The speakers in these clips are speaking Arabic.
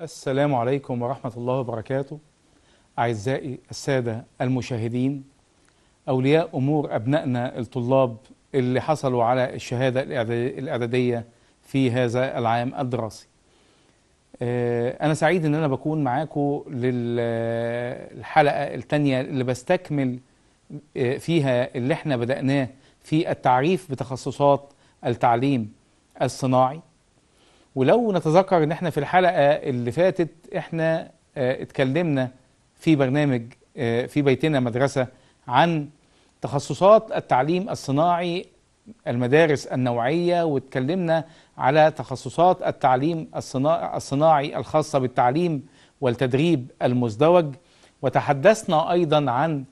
السلام عليكم ورحمة الله وبركاته أعزائي السادة المشاهدين أولياء أمور أبنائنا الطلاب اللي حصلوا على الشهادة الإعدادية في هذا العام الدراسي آه، أنا سعيد إن أنا بكون معاكم للحلقة الثانية اللي بستكمل آه، فيها اللي احنا بدأناه في التعريف بتخصصات التعليم الصناعي ولو نتذكر ان احنا في الحلقه اللي فاتت احنا آه، اتكلمنا في برنامج آه، في بيتنا مدرسه عن تخصصات التعليم الصناعي المدارس النوعيه واتكلمنا على تخصصات التعليم الصناعي الخاصه بالتعليم والتدريب المزدوج وتحدثنا ايضا عن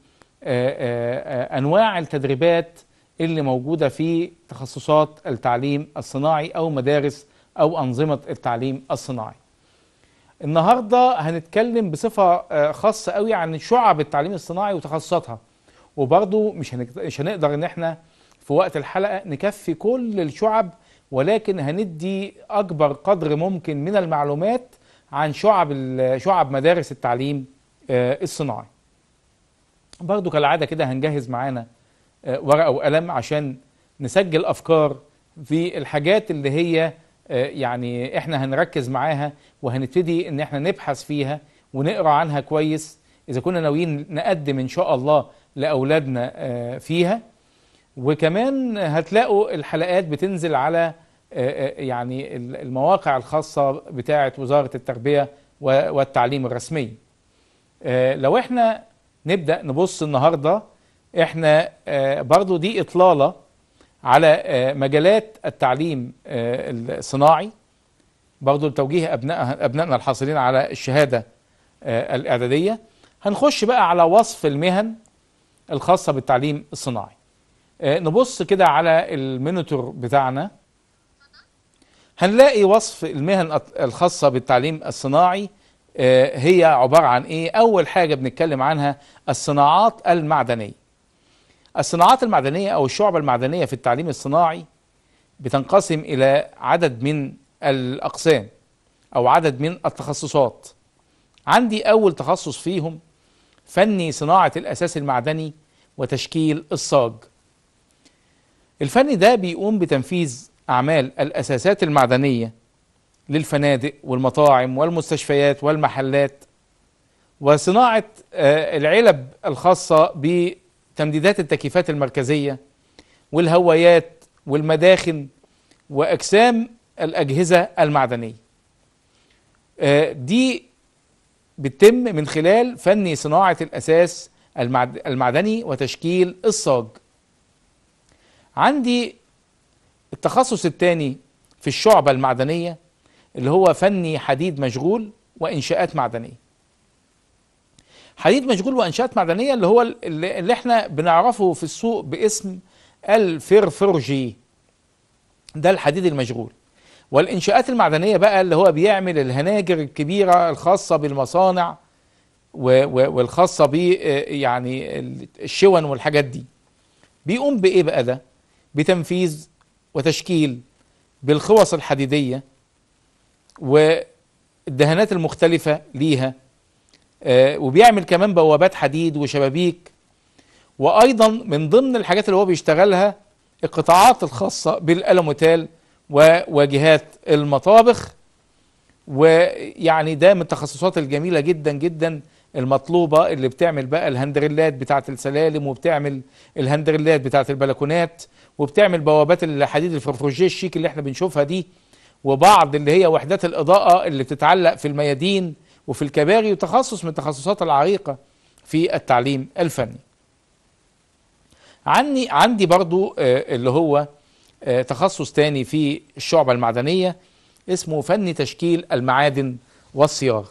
آه، انواع التدريبات اللي موجوده في تخصصات التعليم الصناعي او مدارس أو أنظمة التعليم الصناعي النهاردة هنتكلم بصفة آه، خاصة قوي عن شعب التعليم الصناعي وتخصصاتها وبرضه مش, مش هنقدر ان احنا في وقت الحلقة نكفي كل الشعب ولكن هندي اكبر قدر ممكن من المعلومات عن شعب شعب مدارس التعليم آه، الصناعي برضو كالعادة كده هنجهز معانا آه، ورقة وقلم عشان نسجل أفكار في الحاجات اللي هي آه، يعني احنا هنركز معاها وهنبتدي ان احنا نبحث فيها ونقرا عنها كويس اذا كنا ناويين نقدم ان شاء الله لاولادنا آه، فيها وكمان هتلاقوا الحلقات بتنزل على آه، يعني المواقع الخاصه بتاعه وزاره التربيه والتعليم الرسمي لو احنا نبدا نبص النهارده احنا برضو دي اطلاله على آه، مجالات التعليم آه، الصناعي برضه لتوجيه أبناء أبنائنا الحاصلين على الشهادة آه، الإعدادية هنخش بقى على وصف المهن الخاصة بالتعليم الصناعي نبص كده على المينيتور بتاعنا هنلاقي وصف المهن الخاصة بالتعليم الصناعي هي عبارة عن إيه أول حاجة بنتكلم عنها الصناعات المعدنية الصناعات المعدنية أو الشعب المعدنية في التعليم الصناعي بتنقسم إلى عدد من الأقسام أو عدد من التخصصات عندي أول تخصص فيهم فني صناعة الأساس المعدني وتشكيل الصاج الفن ده بيقوم بتنفيذ أعمال الأساسات المعدنية للفنادق والمطاعم والمستشفيات والمحلات وصناعة آه، العلب الخاصة بالصاج تمديدات التكييفات المركزية والهوايات والمداخن وأجسام الأجهزة المعدنية آه، دي بتتم من خلال فني صناعة الأساس المعدني وتشكيل الصاج عندي التخصص الثاني في الشعبة المعدنية اللي هو فني حديد مشغول وإنشاءات معدنية حديد مشغول وانشاءات معدنيه اللي هو اللي احنا بنعرفه في السوق باسم الفرفرجي ده الحديد المشغول والانشاءات المعدنيه بقى اللي هو بيعمل الهناجر الكبيره الخاصه بالمصانع والخاصه ب يعني الشون والحاجات دي بيقوم بايه بقى ده بتنفيذ وتشكيل بالخوص الحديديه والدهانات المختلفه ليها آه، وبيعمل كمان بوابات حديد وشبابيك وايضا من ضمن الحاجات اللي هو بيشتغلها القطاعات الخاصه بالالوميتال وواجهات المطابخ ويعني ده من التخصصات الجميله جدا جدا المطلوبه اللي بتعمل بقى الهندريلات بتاعه السلالم وبتعمل الهندريلات بتاعه البلكونات وبتعمل بوابات الحديد الفرفروجيه الشيك اللي احنا بنشوفها دي وبعض اللي هي وحدات الاضاءه اللي بتتعلق في الميادين وفي الكباري وتخصص من التخصصات العريقة في التعليم الفني عني عندي برضو آه، اللي هو آه، تخصص تاني في الشعبة المعدنية اسمه فن تشكيل المعادن والصياغة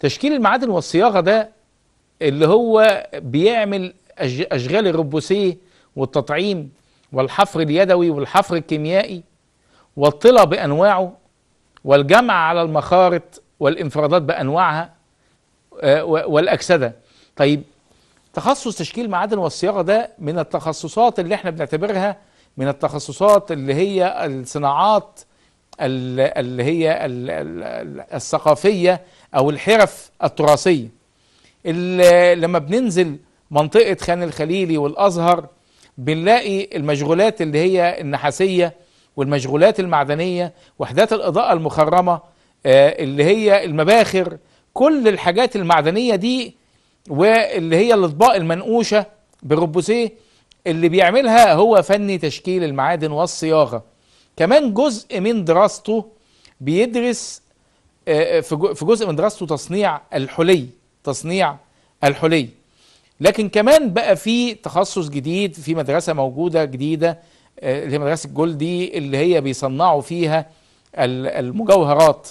تشكيل المعادن والصياغة ده اللي هو بيعمل أشغال الربوسية والتطعيم والحفر اليدوي والحفر الكيميائي والطلى بأنواعه والجمع على المخارط والانفرادات بأنواعها آه، والأكسدة طيب تخصص تشكيل معادن والصياغة ده من التخصصات اللي احنا بنعتبرها من التخصصات اللي هي الصناعات اللي هي الثقافية أو الحرف التراثية لما بننزل منطقة خان الخليلي والأزهر بنلاقي المشغولات اللي هي النحاسية والمشغولات المعدنية وحدات الإضاءة المخرمة آه، اللي هي المباخر كل الحاجات المعدنيه دي واللي هي الاطباق المنقوشه بالربوسيه اللي بيعملها هو فني تشكيل المعادن والصياغه كمان جزء من دراسته بيدرس آه، في جزء من دراسته تصنيع الحلي تصنيع الحلي لكن كمان بقى في تخصص جديد في مدرسه موجوده جديده آه، اللي هي مدرسه جولدي اللي هي بيصنعوا فيها المجوهرات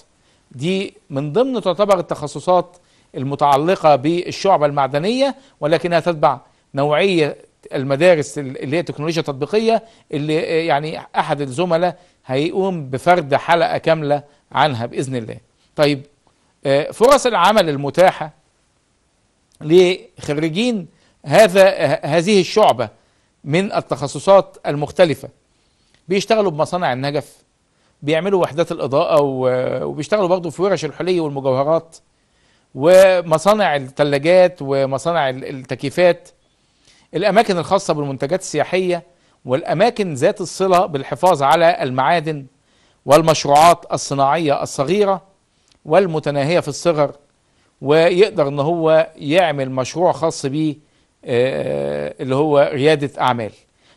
دي من ضمن تعتبر التخصصات المتعلقة بالشعبة المعدنية ولكنها تتبع نوعية المدارس اللي هي تكنولوجيا تطبيقية اللي يعني أحد الزملاء هيقوم بفرد حلقة كاملة عنها بإذن الله طيب آه، فرص العمل المتاحة لخريجين هذا هذه الشعبة من التخصصات المختلفة بيشتغلوا بمصانع النجف بيعملوا وحدات الإضاءة وبيشتغلوا برضه في ورش الحلي والمجوهرات ومصانع الثلاجات ومصانع التكييفات الأماكن الخاصة بالمنتجات السياحية والأماكن ذات الصلة بالحفاظ على المعادن والمشروعات الصناعية الصغيرة والمتناهية في الصغر ويقدر ان هو يعمل مشروع خاص بيه آه، اللي هو ريادة اعمال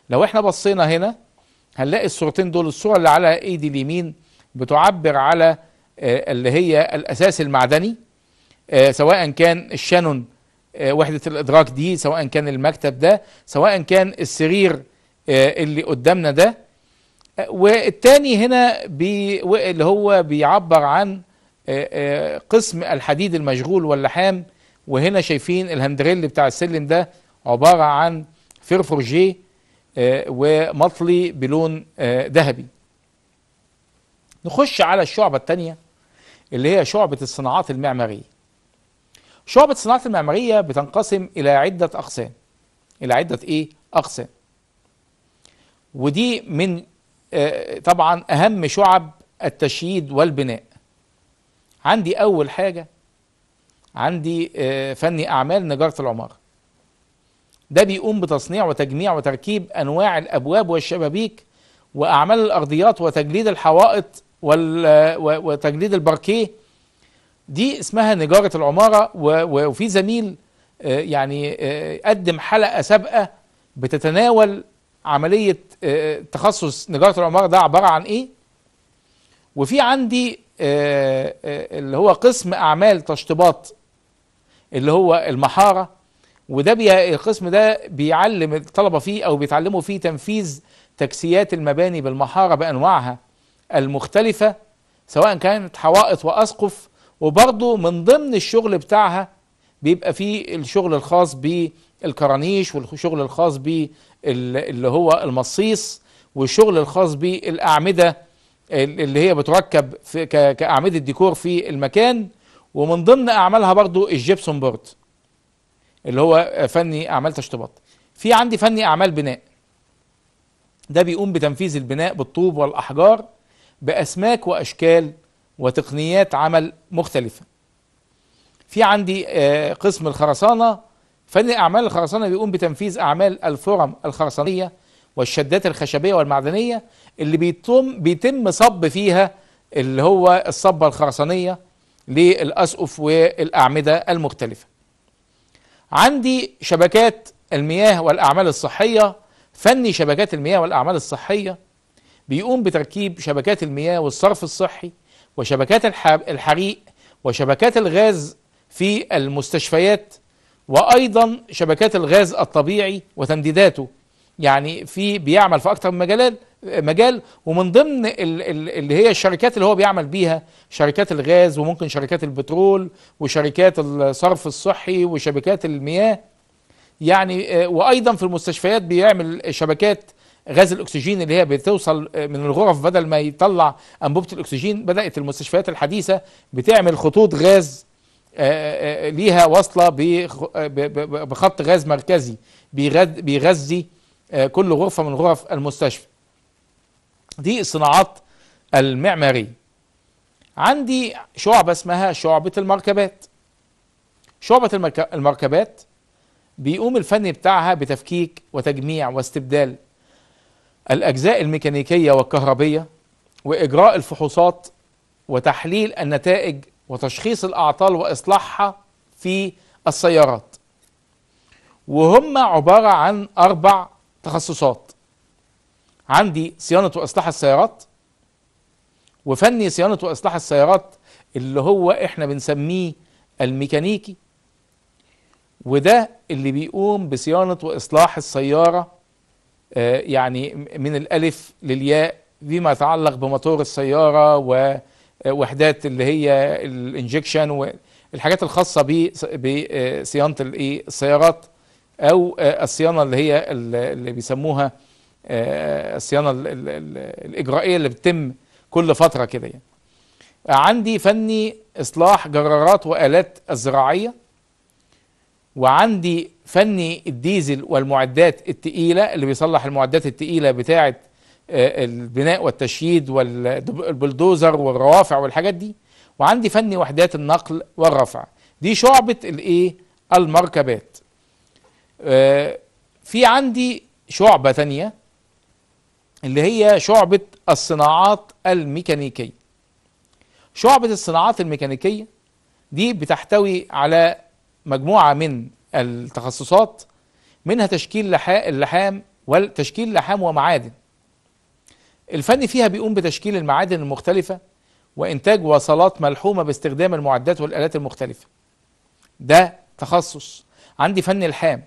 لو احنا بصينا هنا هنلاقي الصورتين دول الصورة اللي على ايدي اليمين بتعبر على آه، اللي هي الاساس المعدني آه، سواء كان الشانون آه، وحدة الادراك دي سواء كان المكتب ده سواء كان السرير اللي قدامنا ده والتاني هنا بي اللي هو بيعبر عن قسم الحديد المشغول واللحام وهنا شايفين الهندريل بتاع السلم ده عبارة عن فرفور جيه آه، ومطلي بلون آه، ذهبي نخش على الشعبة الثانية اللي هي شعبة الصناعات المعمارية شعبة الصناعات المعمارية بتنقسم إلى عدة أقسام إلى عدة إيه؟ أقسام ودي من آه، طبعا أهم شعب التشييد والبناء عندي أول حاجة عندي فني أعمال نجارة العمارة ده بيقوم بتصنيع وتجميع وتركيب انواع الابواب والشبابيك واعمال الارضيات وتجليد الحوائط وتجليد الباركيه دي اسمها نجاره العماره وفي زميل آه، يعني آه، قدم حلقه سابقه بتتناول عمليه آه، تخصص نجاره العماره ده عباره عن ايه وفي عندي اللي هو قسم اعمال تشطيبات اللي هو المحاره وده بي... القسم ده بيعلم الطلبة فيه أو بيتعلموا فيه تنفيذ تكسيات المباني بالمحارة بأنواعها المختلفة سواء كانت حوائط وأسقف وبرضه من ضمن الشغل بتاعها بيبقى فيه الشغل الخاص بالكرانيش والشغل الخاص باللي هو المصيص والشغل الخاص بالأعمدة اللي هي بتركب في كأعمدة ديكور في المكان ومن ضمن أعمالها برضو الجبسون بورد اللي هو فني اعمال تشطيبات في عندي فني اعمال بناء ده بيقوم بتنفيذ البناء بالطوب والاحجار باسماك واشكال وتقنيات عمل مختلفه في عندي آه، قسم الخرسانه فني اعمال الخرسانه بيقوم بتنفيذ اعمال الفرم الخرسانيه والشدات الخشبيه والمعدنيه اللي بيتم بيتم صب فيها اللي هو الصبه الخرسانيه للاسقف والاعمده المختلفه عندي شبكات المياه والأعمال الصحية فني شبكات المياه والأعمال الصحية بيقوم بتركيب شبكات المياه والصرف الصحي وشبكات الحريق وشبكات الغاز في المستشفيات وأيضا شبكات الغاز الطبيعي وتمديداته يعني في بيعمل في اكتر من مجال مجال ومن ضمن اللي هي الشركات اللي هو بيعمل بيها شركات الغاز وممكن شركات البترول وشركات الصرف الصحي وشبكات المياه يعني آه، وايضا في المستشفيات بيعمل شبكات غاز الاكسجين اللي هي بتوصل آه، من الغرف بدل ما يطلع انبوبه الاكسجين بدات المستشفيات الحديثه بتعمل خطوط غاز آه، ليها واصله بخط غاز مركزي بيغذي آه، كل غرفة من غرف المستشفى دي الصناعات المعمارية عندي شعبة اسمها شعبة المركبات شعبة المركبات بيقوم الفني بتاعها بتفكيك وتجميع واستبدال الأجزاء الميكانيكية والكهربية وإجراء الفحوصات وتحليل النتائج وتشخيص الأعطال وإصلاحها في السيارات وهم عبارة عن أربع تخصصات عندي صيانة وإصلاح السيارات وفني صيانة وإصلاح السيارات اللي هو إحنا بنسميه الميكانيكي وده اللي بيقوم بصيانة وإصلاح السيارة آه، يعني من الألف للياء فيما يتعلق بموتور السيارة ووحدات آه، اللي هي الانجكشن والحاجات الخاصة بصيانة آه، إيه، السيارات او آه، الصيانه اللي هي اللي بيسموها آه، الصيانه الاجرائيه اللي بتتم كل فتره كده يعني. عندي فني اصلاح جرارات والات الزراعيه وعندي فني الديزل والمعدات التقيله اللي بيصلح المعدات التقيله بتاعه آه، البناء والتشييد والبلدوزر والروافع والحاجات دي وعندي فني وحدات النقل والرفع دي شعبه الايه المركبات آه، في عندي شعبة تانية اللي هي شعبة الصناعات الميكانيكية شعبة الصناعات الميكانيكية دي بتحتوي على مجموعة من التخصصات منها تشكيل اللحام وتشكيل لحام ومعادن الفن فيها بيقوم بتشكيل المعادن المختلفة وإنتاج وصلات ملحومة باستخدام المعدات والآلات المختلفة ده تخصص عندي فن الحام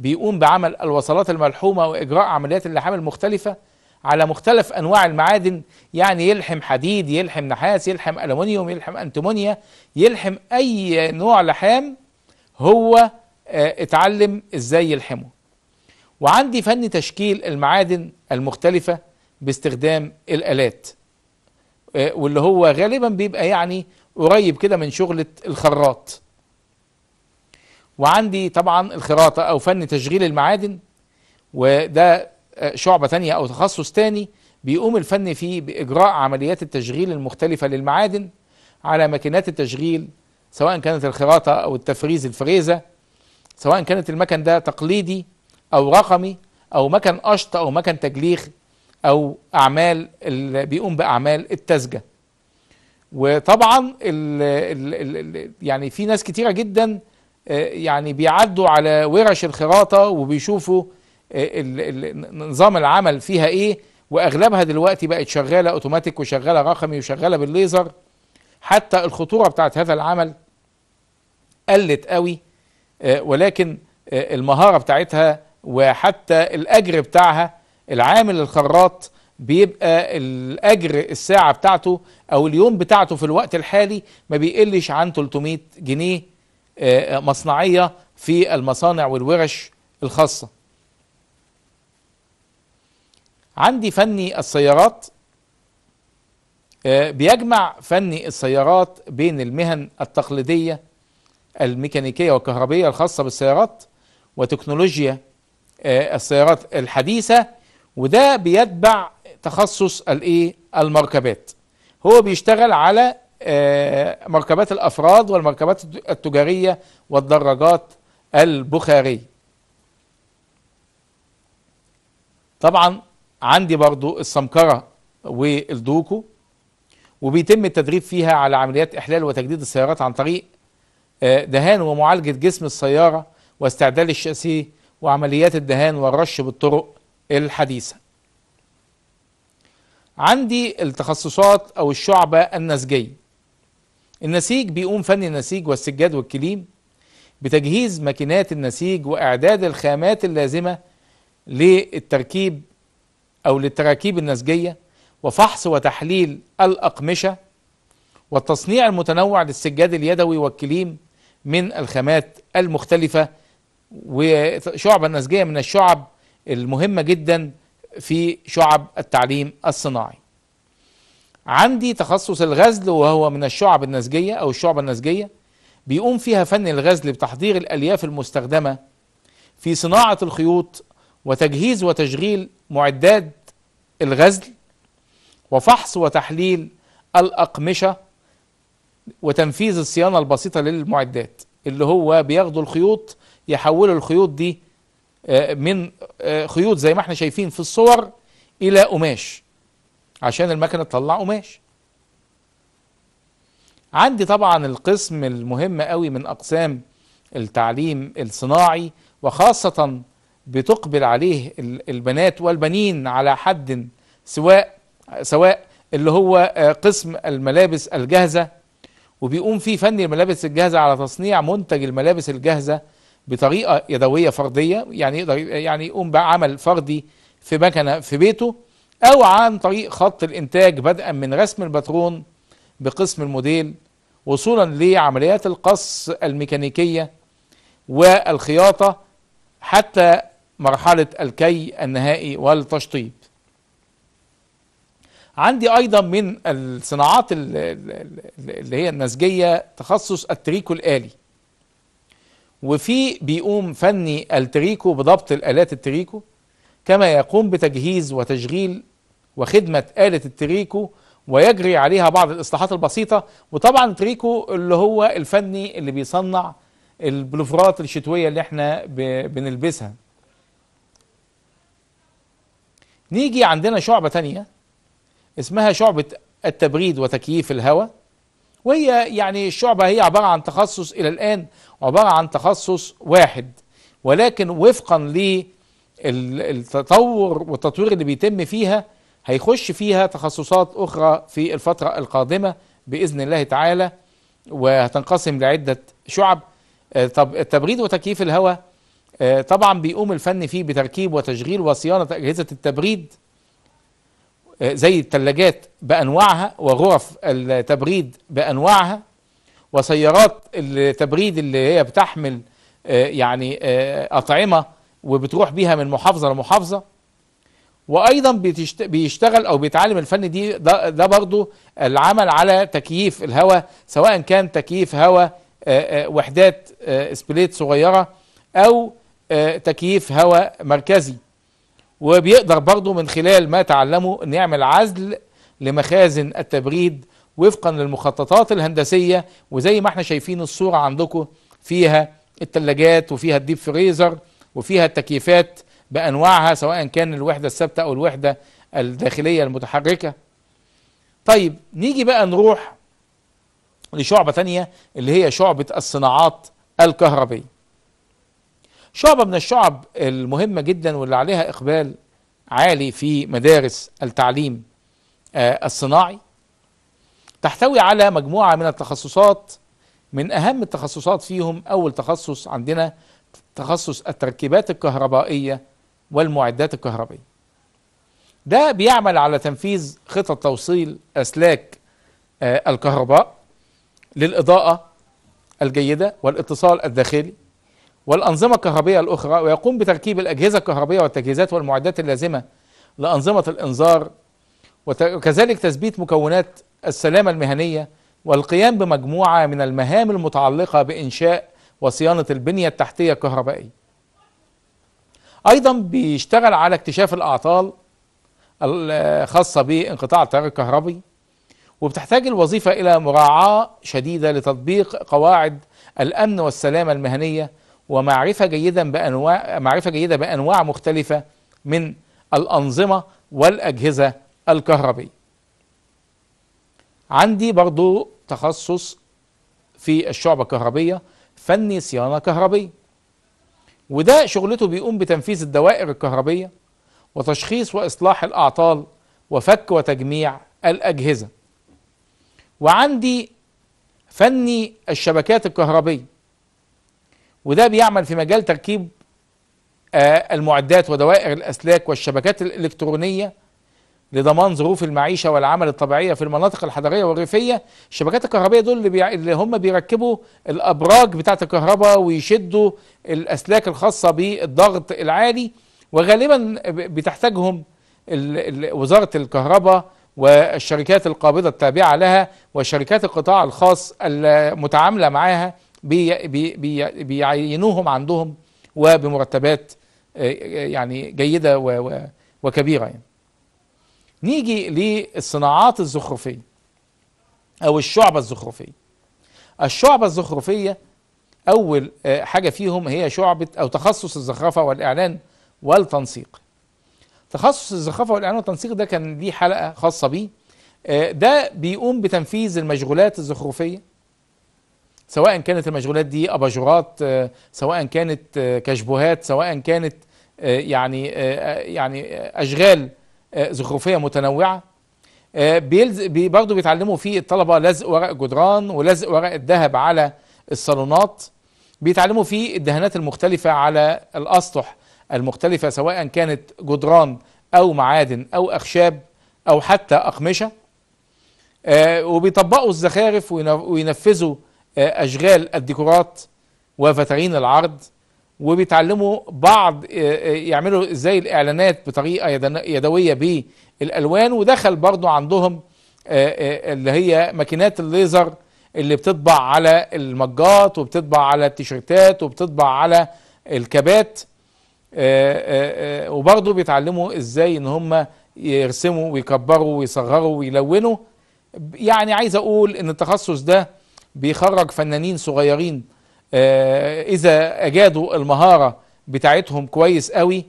بيقوم بعمل الوصلات الملحومة وإجراء عمليات اللحام المختلفة على مختلف أنواع المعادن يعني يلحم حديد يلحم نحاس يلحم ألمونيوم يلحم أنتمونيا يلحم أي نوع لحام هو آه، اتعلم إزاي يلحمه وعندي فن تشكيل المعادن المختلفة باستخدام الآلات آه، واللي هو غالبا بيبقى يعني قريب كده من شغلة الخراط وعندي طبعا الخراطة أو فن تشغيل المعادن وده آه، شعبة تانية أو تخصص تاني بيقوم الفن فيه بإجراء عمليات التشغيل المختلفة للمعادن على ماكينات التشغيل سواء كانت الخراطة أو التفريز الفريزة سواء كانت المكن ده تقليدي أو رقمي أو مكن قشط أو مكن تجليخ أو أعمال بيقوم بأعمال التسجة وطبعا الـ الـ الـ يعني في ناس كتيرة جدا آه، يعني بيعدوا على ورش الخراطة وبيشوفوا آه، نظام العمل فيها ايه واغلبها دلوقتي بقت شغالة اوتوماتيك وشغالة رقمي وشغالة بالليزر حتى الخطورة بتاعت هذا العمل قلت قوي آه، ولكن المهارة بتاعتها وحتى الاجر بتاعها العامل الخراط بيبقى الاجر الساعه بتاعته او اليوم بتاعته في الوقت الحالي ما بيقلش عن 300 جنيه آه، آه، مصنعية في المصانع والورش الخاصة عندي فني السيارات آه، بيجمع فني السيارات بين المهن التقليدية الميكانيكية والكهربية الخاصة بالسيارات وتكنولوجيا السيارات الحديثة وده بيتبع تخصص الايه المركبات هو بيشتغل على آه، مركبات الأفراد والمركبات التجارية والدراجات البخارية طبعا عندي برضو السمكرة والدوكو وبيتم التدريب فيها على عمليات إحلال وتجديد السيارات عن طريق آه، دهان ومعالجة جسم السيارة واستعدال الشاسيه وعمليات الدهان والرش بالطرق الحديثة عندي التخصصات أو الشعبة النسجية النسيج بيقوم فني النسيج والسجاد والكليم بتجهيز ماكينات النسيج وإعداد الخامات اللازمة للتركيب أو للتراكيب النسجية وفحص وتحليل الأقمشة والتصنيع المتنوع للسجاد اليدوي والكليم من الخامات المختلفة وشعب النسجية من الشعب المهمة جدا في شعب التعليم الصناعي عندي تخصص الغزل وهو من الشعب النسجية أو الشعبة النسجية بيقوم فيها فن الغزل بتحضير الألياف المستخدمة في صناعة الخيوط وتجهيز وتشغيل معدات الغزل وفحص وتحليل الأقمشة وتنفيذ الصيانة البسيطة للمعدات اللي هو بياخدوا الخيوط يحولوا الخيوط دي آه، من آه، خيوط زي ما احنا شايفين في الصور إلى قماش عشان المكنه تطلع قماش عندي طبعا القسم المهم قوي من اقسام التعليم الصناعي وخاصه بتقبل عليه البنات والبنين على حد سواء سواء اللي هو آه، قسم الملابس الجاهزه وبيقوم فيه فن الملابس الجاهزه على تصنيع منتج الملابس الجاهزه بطريقه يدويه فرديه يعني يقدر يعني يقوم بعمل فردي في مكنه في بيته أو عن طريق خط الإنتاج بدءا من رسم الباترون بقسم الموديل وصولا لعمليات القص الميكانيكية والخياطة حتى مرحلة الكي النهائي والتشطيب عندي أيضا من الصناعات اللي هي النسجية تخصص التريكو الآلي وفي بيقوم فني التريكو بضبط الآلات التريكو كما يقوم بتجهيز وتشغيل وخدمة آلة التريكو ويجري عليها بعض الإصلاحات البسيطة وطبعا التريكو اللي هو الفني اللي بيصنع البلوفرات الشتوية اللي احنا بنلبسها نيجي عندنا شعبة تانية اسمها شعبة التبريد وتكييف الهواء وهي يعني الشعبة هي عبارة عن تخصص إلى الآن عبارة عن تخصص واحد ولكن وفقا للتطور والتطوير اللي بيتم فيها هيخش فيها تخصصات أخرى في الفترة القادمة بإذن الله تعالى وهتنقسم لعدة شعب آه، طب التبريد وتكييف الهواء آه، طبعا بيقوم الفن فيه بتركيب وتشغيل وصيانة أجهزة التبريد آه، زي الثلاجات بأنواعها وغرف التبريد بأنواعها وسيارات التبريد اللي هي بتحمل يعني أطعمة وبتروح بيها من محافظة لمحافظة وايضا بيشتغل او بيتعلم الفن دي ده, ده برضو العمل على تكييف الهواء سواء كان تكييف هواء وحدات سبليت صغيره او تكييف هواء مركزي وبيقدر برضو من خلال ما تعلمه ان يعمل عزل لمخازن التبريد وفقا للمخططات الهندسيه وزي ما احنا شايفين الصوره عندكم فيها الثلاجات وفيها الديب فريزر وفيها التكييفات بأنواعها سواء كان الوحدة الثابتة أو الوحدة الداخلية المتحركة طيب نيجي بقى نروح لشعبة تانية اللي هي شعبة الصناعات الكهربية شعبة من الشعب المهمة جدا واللي عليها إقبال عالي في مدارس التعليم آه، الصناعي تحتوي على مجموعة من التخصصات من أهم التخصصات فيهم أول تخصص عندنا تخصص التركيبات الكهربائية والمعدات الكهربائية ده بيعمل على تنفيذ خطط توصيل أسلاك آه، الكهرباء للإضاءة الجيدة والاتصال الداخلي والأنظمة الكهربية الأخرى ويقوم بتركيب الأجهزة الكهربية والتجهيزات والمعدات اللازمة لأنظمة الإنذار وكذلك تثبيت مكونات السلامة المهنية والقيام بمجموعة من المهام المتعلقة بإنشاء وصيانة البنية التحتية الكهربائية ايضا بيشتغل على اكتشاف الاعطال الخاصه بانقطاع التيار الكهربي وبتحتاج الوظيفه الى مراعاه شديده لتطبيق قواعد الامن والسلامه المهنيه ومعرفه جيدا بانواع معرفه جيده بانواع مختلفه من الانظمه والاجهزه الكهربيه عندي برضو تخصص في الشعبة الكهربية فني صيانة كهربية وده شغلته بيقوم بتنفيذ الدوائر الكهربية وتشخيص وإصلاح الأعطال وفك وتجميع الأجهزة وعندي فني الشبكات الكهربية وده بيعمل في مجال تركيب آه، المعدات ودوائر الأسلاك والشبكات الإلكترونية لضمان ظروف المعيشه والعمل الطبيعيه في المناطق الحضريه والريفيه الشبكات الكهربائيه دول اللي, بي... اللي هم بيركبوا الابراج بتاعه الكهرباء ويشدوا الاسلاك الخاصه بالضغط العالي وغالبا بتحتاجهم ال... وزاره الكهرباء والشركات القابضه التابعه لها وشركات القطاع الخاص المتعامله معاها بي... بي... بيعينوهم عندهم وبمرتبات آه، آه، يعني جيده و... و... وكبيره يعني. نيجي للصناعات الزخرفية أو الشعبة الزخرفية الشعبة الزخرفية أول آه، حاجة فيهم هي شعبة أو تخصص الزخرفة والإعلان والتنسيق تخصص الزخرفة والإعلان والتنسيق ده كان ليه حلقة خاصة بيه آه، ده بيقوم بتنفيذ المشغولات الزخرفية سواء كانت المشغولات دي أباجورات آه، سواء كانت كشبهات سواء كانت يعني يعني أشغال آه، زخرفيه متنوعه آه، برضه بيتعلموا فيه الطلبه لزق ورق جدران ولزق ورق الذهب على الصالونات بيتعلموا فيه الدهانات المختلفه على الاسطح المختلفه سواء كانت جدران او معادن او اخشاب او حتى اقمشه آه، وبيطبقوا الزخارف وينفذوا اشغال الديكورات وفترين العرض وبيتعلموا بعض آه، آه، يعملوا ازاي الاعلانات بطريقه يدويه بالالوان ودخل برضو عندهم آه، اللي هي ماكينات الليزر اللي بتطبع على المجات وبتطبع على التيشيرتات وبتطبع على الكبات وبرضه بيتعلموا ازاي ان هم يرسموا ويكبروا ويصغروا ويلونوا يعني عايز اقول ان التخصص ده بيخرج فنانين صغيرين آه، إذا أجادوا المهارة بتاعتهم كويس قوي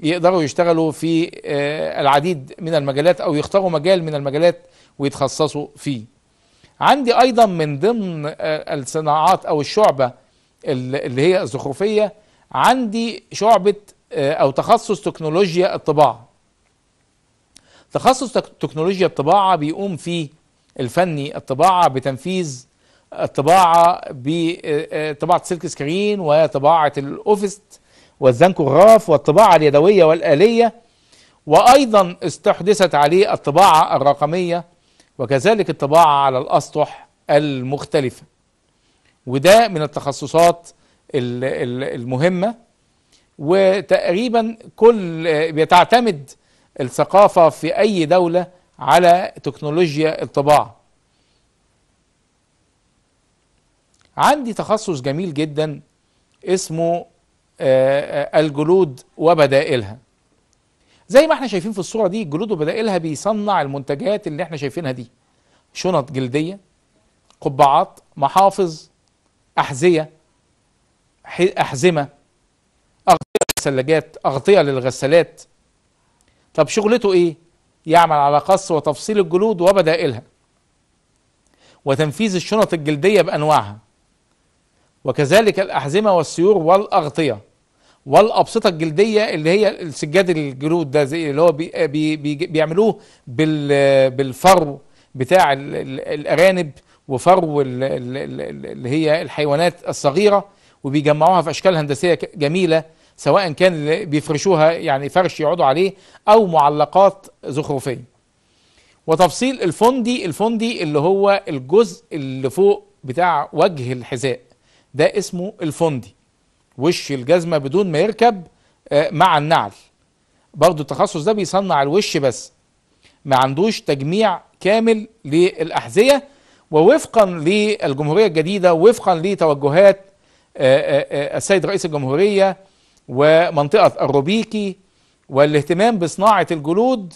يقدروا يشتغلوا في آه، العديد من المجالات أو يختاروا مجال من المجالات ويتخصصوا فيه عندي أيضا من ضمن آه، الصناعات أو الشعبة اللي هي الزخرفية عندي شعبة أو تخصص تكنولوجيا الطباعة تخصص تكنولوجيا الطباعة بيقوم فيه الفني الطباعة بتنفيذ الطباعه بطباعه آه، آه، سلك سكرين وطباعه الاوفيس والزنكوغراف والطباعه اليدويه والاليه وايضا استحدثت عليه الطباعه الرقميه وكذلك الطباعه على الاسطح المختلفه وده من التخصصات المهمه وتقريبا كل بتعتمد الثقافه في اي دوله على تكنولوجيا الطباعه عندي تخصص جميل جدا اسمه آه، آه، الجلود وبدائلها زي ما احنا شايفين في الصورة دي الجلود وبدائلها بيصنع المنتجات اللي احنا شايفينها دي شنط جلدية قبعات محافظ أحذية أحزمة أغطية للثلاجات أغطية للغسالات طب شغلته إيه؟ يعمل على قص وتفصيل الجلود وبدائلها وتنفيذ الشنط الجلدية بأنواعها وكذلك الأحزمة والسيور والأغطية والأبسطة الجلدية اللي هي السجاد الجلود ده زي اللي هو بي بي بي بيعملوه بالفرو بتاع الأرانب وفرو اللي هي الحيوانات الصغيرة وبيجمعوها في أشكال هندسية جميلة سواء كان بيفرشوها يعني فرش يقعدوا عليه أو معلقات زخرفية وتفصيل الفندي الفندي اللي هو الجزء اللي فوق بتاع وجه الحذاء ده اسمه الفندي وش الجزمة بدون ما يركب آه، مع النعل برضو التخصص ده بيصنع الوش بس ما عندوش تجميع كامل للأحذية ووفقا للجمهورية الجديدة وفقا لتوجهات آه، آه، السيد رئيس الجمهورية ومنطقة الروبيكي والاهتمام بصناعة الجلود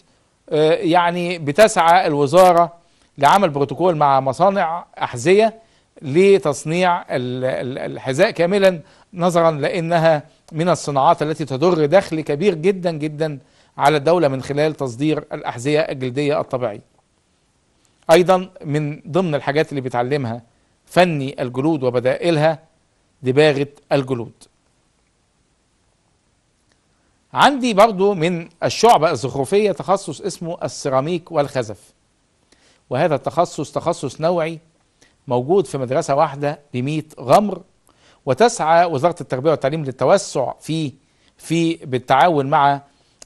يعني بتسعى الوزارة لعمل بروتوكول مع مصانع أحذية لتصنيع الحذاء كاملا نظرا لأنها من الصناعات التي تدر دخل كبير جدا جدا على الدولة من خلال تصدير الأحذية الجلدية الطبيعية أيضا من ضمن الحاجات اللي بتعلمها فني الجلود وبدائلها دباغة الجلود عندي برضو من الشعبة الزخرفية تخصص اسمه السيراميك والخزف وهذا التخصص تخصص نوعي موجود في مدرسة واحدة ب غمر وتسعى وزارة التربية والتعليم للتوسع في في بالتعاون مع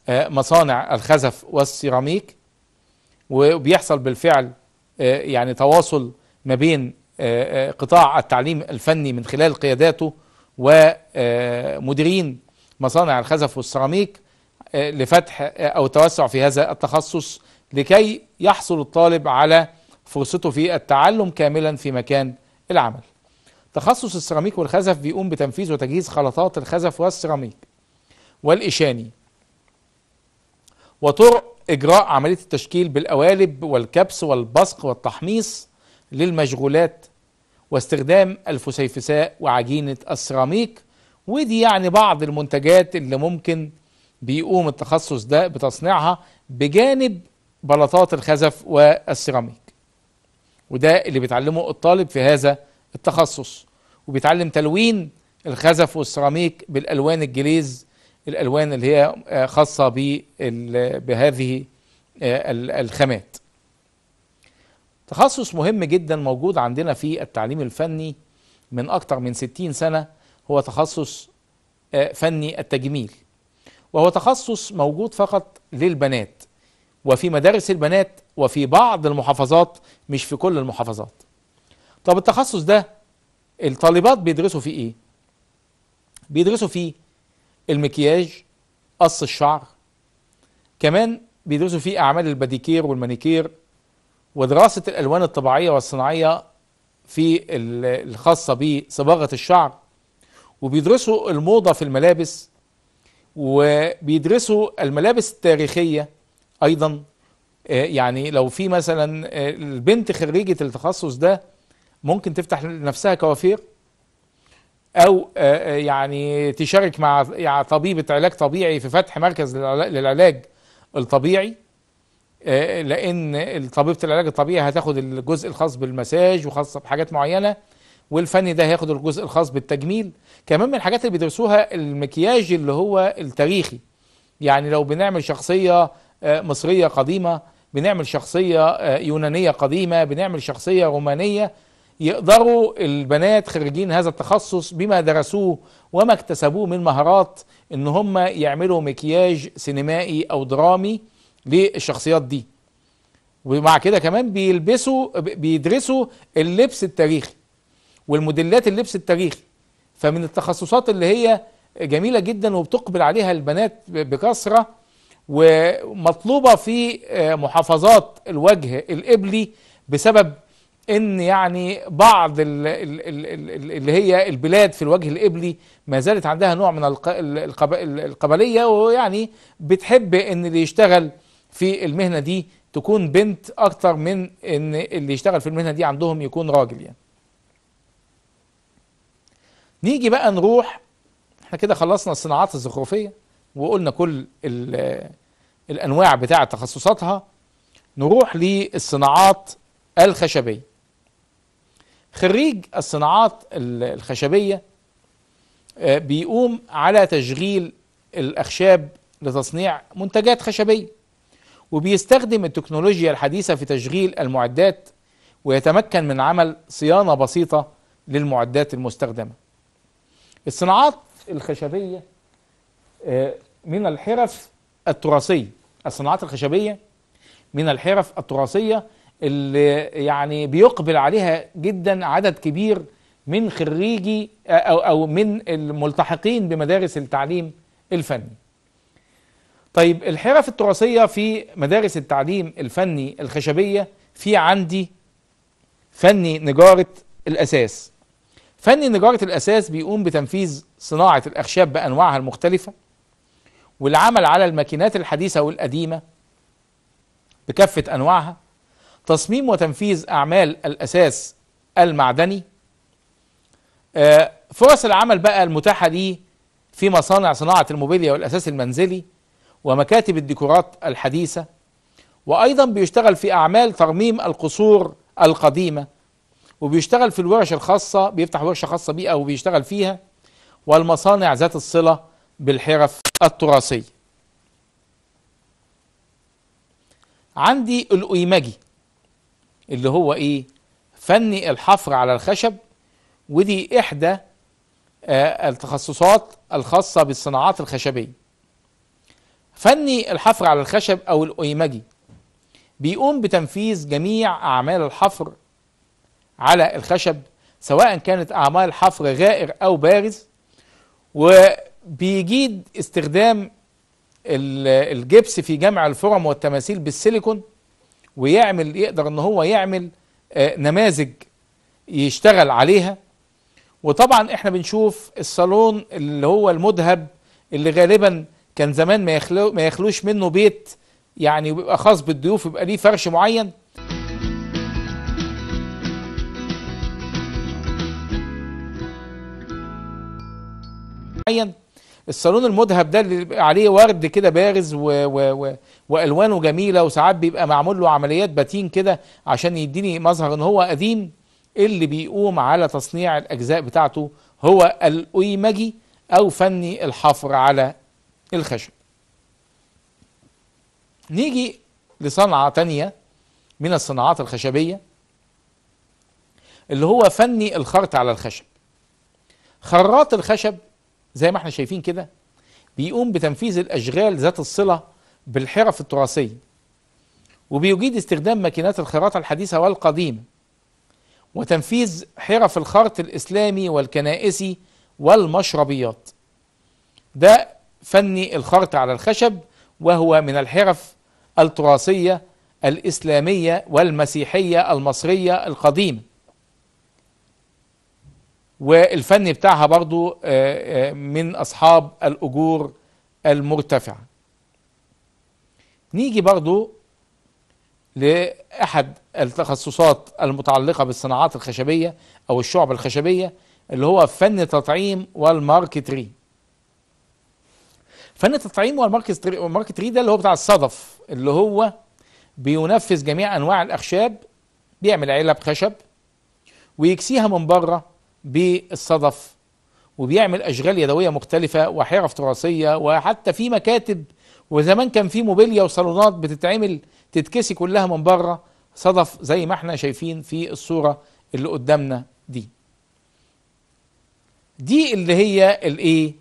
آه، مصانع الخزف والسيراميك وبيحصل بالفعل آه، يعني تواصل ما بين آه، قطاع التعليم الفني من خلال قياداته ومديرين مصانع الخزف والسيراميك لفتح او التوسع في هذا التخصص لكي يحصل الطالب على فرصته في التعلم كاملا في مكان العمل تخصص السيراميك والخزف بيقوم بتنفيذ وتجهيز خلطات الخزف والسيراميك والإشاني وطرق إجراء عملية التشكيل بالقوالب والكبس والبصق والتحميص للمشغولات واستخدام الفسيفساء وعجينة السيراميك ودي يعني بعض المنتجات اللي ممكن بيقوم التخصص ده بتصنيعها بجانب بلاطات الخزف والسيراميك وده اللي بيتعلمه الطالب في هذا التخصص وبيتعلم تلوين الخزف والسيراميك بالالوان الجليز الالوان اللي هي آه، خاصه بهذه آه، الخامات تخصص مهم جدا موجود عندنا في التعليم الفني من اكتر من 60 سنه هو تخصص آه، فني التجميل وهو تخصص موجود فقط للبنات وفي مدارس البنات وفي بعض المحافظات مش في كل المحافظات طب التخصص ده الطالبات بيدرسوا فيه ايه بيدرسوا فيه المكياج قص الشعر كمان بيدرسوا فيه اعمال الباديكير والمانيكير ودراسه الالوان الطبيعيه والصناعيه في الخاصه بصباغه الشعر وبيدرسوا الموضه في الملابس وبيدرسوا الملابس التاريخيه ايضا آه، يعني لو في مثلا آه، البنت خريجه التخصص ده ممكن تفتح لنفسها كوافير او آه، يعني تشارك مع يعني طبيبه علاج طبيعي في فتح مركز للعلاج الطبيعي لان طبيبه العلاج الطبيعي هتاخد الجزء الخاص بالمساج وخاصة بحاجات معينه والفني ده هياخد الجزء الخاص بالتجميل كمان من الحاجات اللي بيدرسوها المكياج اللي هو التاريخي يعني لو بنعمل شخصيه مصرية قديمة بنعمل شخصية آه، يونانية قديمة بنعمل شخصية رومانية يقدروا البنات خريجين هذا التخصص بما درسوه وما اكتسبوه من مهارات ان هم يعملوا مكياج سينمائي او درامي للشخصيات دي ومع كده كمان بيلبسوا بيدرسوا اللبس التاريخي والموديلات اللبس التاريخي فمن التخصصات اللي هي جميله جدا وبتقبل عليها البنات بكثره ومطلوبة في آه، محافظات الوجه القبلي بسبب ان يعني بعض اللي هي البلاد في الوجه القبلي ما زالت عندها نوع من القبليه ويعني بتحب ان اللي يشتغل في المهنه دي تكون بنت اكتر من ان اللي يشتغل في المهنه دي عندهم يكون راجل يعني. نيجي بقى نروح احنا كده خلصنا الصناعات الزخرفيه وقلنا كل الأنواع بتاع تخصصاتها نروح للصناعات الخشبية خريج الصناعات الخشبية آه، بيقوم على تشغيل الأخشاب لتصنيع منتجات خشبية وبيستخدم التكنولوجيا الحديثة في تشغيل المعدات ويتمكن من عمل صيانة بسيطة للمعدات المستخدمة الصناعات الخشبية آه، من الحرف التراثية الصناعات الخشبية من الحرف التراثية اللي يعني بيقبل عليها جدا عدد كبير من خريجي آه، أو, أو من الملتحقين بمدارس التعليم الفني طيب الحرف التراثية في مدارس التعليم الفني الخشبية في عندي فني نجارة الأساس فني نجارة الأساس بيقوم بتنفيذ صناعة الأخشاب بأنواعها المختلفة والعمل على الماكينات الحديثة والقديمة بكافة أنواعها تصميم وتنفيذ أعمال الأساس المعدني آه، فرص العمل بقى المتاحة ليه في مصانع صناعة الموبيليا والأساس المنزلي ومكاتب الديكورات الحديثة وأيضا بيشتغل في أعمال ترميم القصور القديمة وبيشتغل في الورش الخاصة بيفتح ورشة خاصة بيه أو بيشتغل فيها والمصانع ذات الصلة بالحرف التراثية عندي الأيمجي اللي هو إيه فن الحفر على الخشب ودي إحدى آه التخصصات الخاصة بالصناعات الخشبية فني الحفر على الخشب أو الأيمجي بيقوم بتنفيذ جميع أعمال الحفر على الخشب سواء كانت أعمال حفر غائر أو بارز و بيجيد استخدام الجبس في جمع الفرم والتماثيل بالسيليكون ويعمل يقدر ان هو يعمل آه، نماذج يشتغل عليها وطبعا احنا بنشوف الصالون اللي هو المذهب اللي غالبا كان زمان ما, يخلو ما يخلوش منه بيت يعني بيبقى خاص بالضيوف يبقى ليه فرش معين معين الصالون المذهب ده اللي عليه ورد كده بارز و و و والوانه جميله وساعات بيبقى معمول له عمليات باتين كده عشان يديني مظهر ان هو قديم اللي بيقوم على تصنيع الاجزاء بتاعته هو الايمجي او فني الحفر على الخشب نيجي لصنعه تانية من الصناعات الخشبيه اللي هو فني الخرط على الخشب خراط الخشب زي ما احنا شايفين كده بيقوم بتنفيذ الأشغال ذات الصلة بالحرف التراثية وبيجيد استخدام ماكينات الخراطة الحديثة والقديمة وتنفيذ حرف الخرط الإسلامي والكنائسي والمشربيات ده فني الخرط على الخشب وهو من الحرف التراثية الإسلامية والمسيحية المصرية القديمة والفن بتاعها برضو آه، آه، من أصحاب الأجور المرتفعة نيجي برضو لأحد التخصصات المتعلقة بالصناعات الخشبية أو الشعب الخشبية اللي هو فن التطعيم والماركتري فن التطعيم والماركتري ده اللي هو بتاع الصدف اللي هو بينفذ جميع أنواع الأخشاب بيعمل علب خشب ويكسيها من بره بالصدف وبيعمل اشغال يدويه مختلفه وحرف تراثيه وحتى في مكاتب وزمان كان في موبيليا وصالونات بتتعمل تتكسي كلها من بره صدف زي ما احنا شايفين في الصوره اللي قدامنا دي دي اللي هي الايه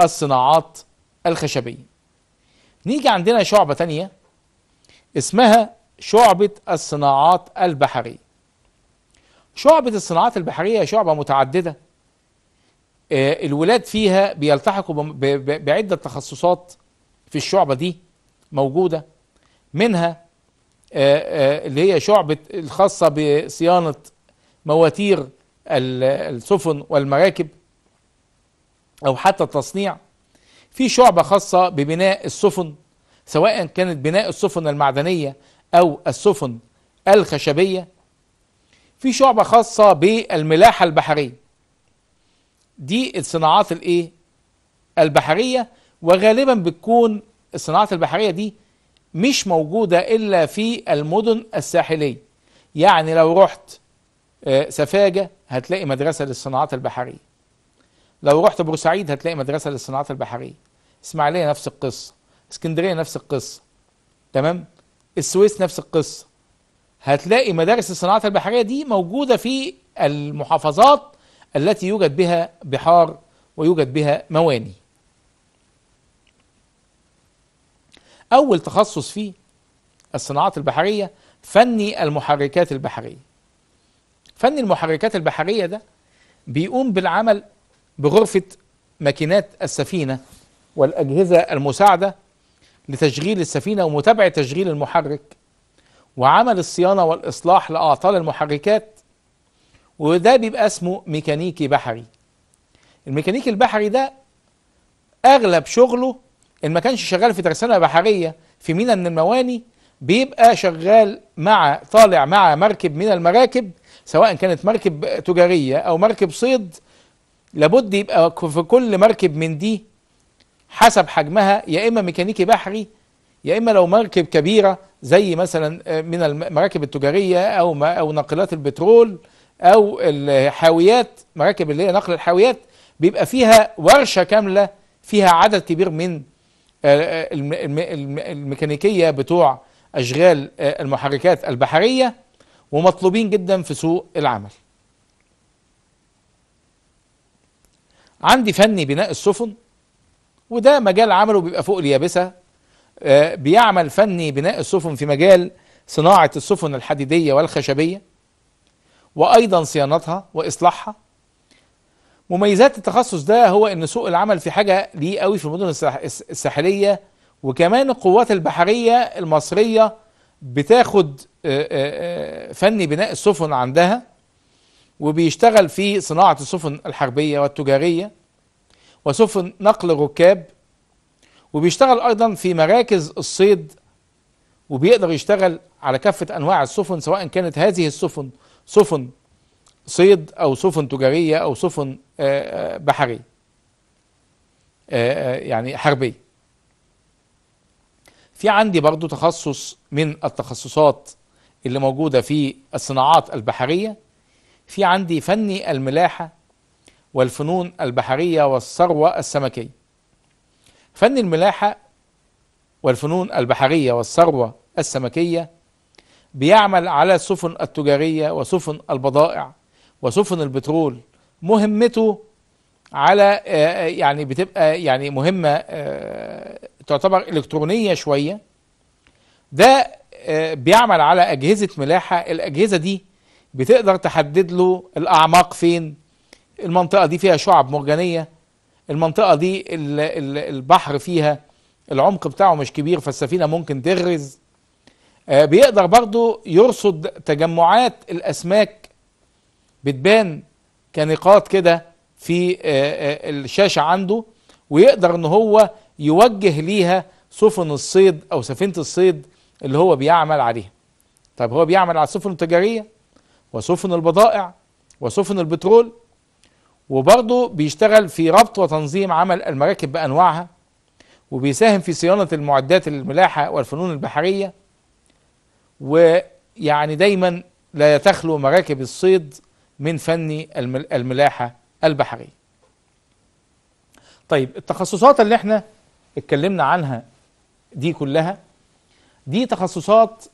الصناعات الخشبيه نيجي عندنا شعبه تانية اسمها شعبه الصناعات البحريه شعبة الصناعات البحرية شعبة متعددة آه، الولاد فيها بيلتحقوا بعدة تخصصات في الشعبة دي موجودة منها آه، آه، اللي هي شعبة الخاصة بصيانة مواتير السفن والمراكب أو حتى التصنيع في شعبة خاصة ببناء السفن سواء كانت بناء السفن المعدنية أو السفن الخشبية في شعبة خاصة بالملاحة البحرية دي الصناعات الايه البحرية وغالبا بتكون الصناعات البحرية دي مش موجودة إلا في المدن الساحلية يعني لو رحت آه، سفاجة هتلاقي مدرسة للصناعات البحرية لو رحت بورسعيد هتلاقي مدرسة للصناعات البحرية اسماعيلية نفس القصة اسكندرية نفس القصة تمام السويس نفس القصة هتلاقي مدارس الصناعات البحرية دي موجودة في المحافظات التي يوجد بها بحار ويوجد بها مواني أول تخصص في الصناعات البحرية فني المحركات البحرية فني المحركات البحرية ده بيقوم بالعمل بغرفة ماكينات السفينة والأجهزة المساعدة لتشغيل السفينة ومتابعة تشغيل المحرك وعمل الصيانة والإصلاح لأعطال المحركات وده بيبقى اسمه ميكانيكي بحري الميكانيكي البحري ده أغلب شغله إن ما كانش شغال في ترسانة بحرية في مينا من المواني بيبقى شغال مع طالع مع مركب من المراكب سواء كانت مركب تجارية أو مركب صيد لابد يبقى في كل مركب من دي حسب حجمها يا إما ميكانيكي بحري يا اما لو مركب كبيره زي مثلا آه، من المراكب التجاريه او او ناقلات البترول او الحاويات مراكب اللي هي نقل الحاويات بيبقى فيها ورشه كامله فيها عدد كبير من آه، آه، الميكانيكيه بتوع اشغال المحركات البحريه ومطلوبين جدا في سوق العمل عندي فني بناء السفن وده مجال عمله بيبقى فوق اليابسه آه، بيعمل فني بناء السفن في مجال صناعة السفن الحديدية والخشبية وأيضا صيانتها وإصلاحها مميزات التخصص ده هو ان سوق العمل في حاجه ليه قوي في المدن الساحليه وكمان القوات البحريه المصريه بتاخد آه، آه، فني بناء السفن عندها وبيشتغل في صناعه السفن الحربيه والتجاريه وسفن نقل الركاب وبيشتغل أيضا في مراكز الصيد وبيقدر يشتغل على كافة أنواع السفن سواء كانت هذه السفن سفن صيد أو سفن تجارية أو سفن آه، آه، بحرية آه، يعني حربية في عندي برضو تخصص من التخصصات اللي موجودة في الصناعات البحرية في عندي فني الملاحة والفنون البحرية والثروة السمكية فن الملاحة والفنون البحرية والثروة السمكية بيعمل على السفن التجارية وسفن البضائع وسفن البترول مهمته على آه، آه، يعني بتبقى يعني مهمة آه، تعتبر إلكترونية شوية ده بيعمل على أجهزة ملاحة الأجهزة دي بتقدر تحدد له الأعماق فين المنطقة دي فيها شعب مرجانية المنطقة دي البحر فيها العمق بتاعه مش كبير فالسفينة ممكن تغرز آه، بيقدر برضو يرصد تجمعات الأسماك بتبان كنقاط كده في آه، آه، الشاشة عنده ويقدر ان هو يوجه ليها سفن الصيد او سفينة الصيد اللي هو بيعمل عليها طيب هو بيعمل على السفن التجارية وسفن البضائع وسفن البترول وبرضه بيشتغل في ربط وتنظيم عمل المراكب بأنواعها وبيساهم في صيانة المعدات الملاحة والفنون البحرية ويعني دايما لا تخلو مراكب الصيد من فن الملاحة البحرية طيب التخصصات اللي احنا اتكلمنا عنها دي كلها دي تخصصات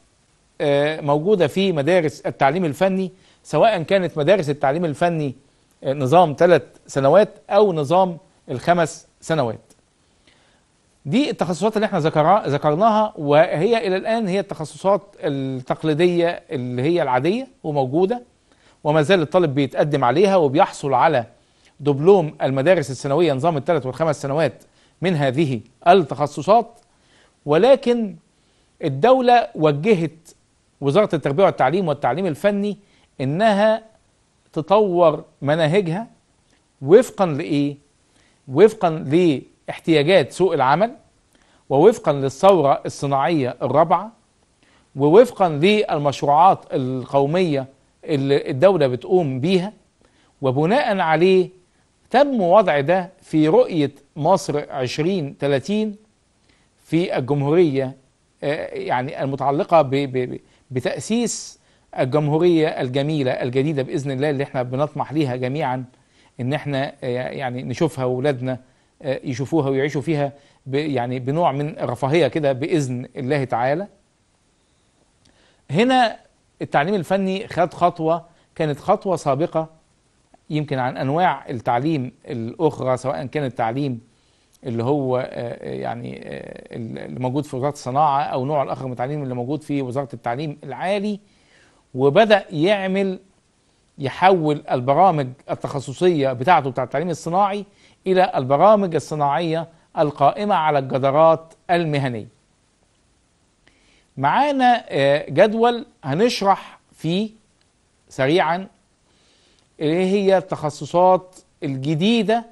آه، موجودة في مدارس التعليم الفني سواء كانت مدارس التعليم الفني نظام ثلاث سنوات او نظام الخمس سنوات دي التخصصات اللي احنا ذكرناها وهي الى الان هي التخصصات التقليديه اللي هي العاديه وموجوده وما زال الطالب بيتقدم عليها وبيحصل على دبلوم المدارس الثانويه نظام الثلاث والخمس سنوات من هذه التخصصات ولكن الدوله وجهت وزاره التربيه والتعليم والتعليم الفني انها تطور مناهجها وفقا لإيه؟ وفقا لاحتياجات سوق العمل ووفقا للثورة الصناعية الرابعة ووفقا للمشروعات القومية اللي الدولة بتقوم بيها وبناء عليه تم وضع ده في رؤية مصر 2030 في الجمهورية آه، يعني المتعلقة بتأسيس الجمهورية الجميلة الجديدة بإذن الله اللي احنا بنطمح ليها جميعا ان احنا آه، يعني نشوفها وولادنا آه، يشوفوها ويعيشوا فيها يعني بنوع من رفاهية كده بإذن الله تعالى هنا التعليم الفني خد خطوة كانت خطوة سابقة يمكن عن أنواع التعليم الأخرى سواء كان التعليم اللي هو آه، يعني اللي موجود في وزارة الصناعة أو نوع الآخر من التعليم اللي موجود في وزارة التعليم العالي وبدأ يعمل يحول البرامج التخصصية بتاعته بتاع التعليم الصناعي إلى البرامج الصناعية القائمة على الجدارات المهنية معانا آه، جدول هنشرح فيه سريعا ايه هي التخصصات الجديدة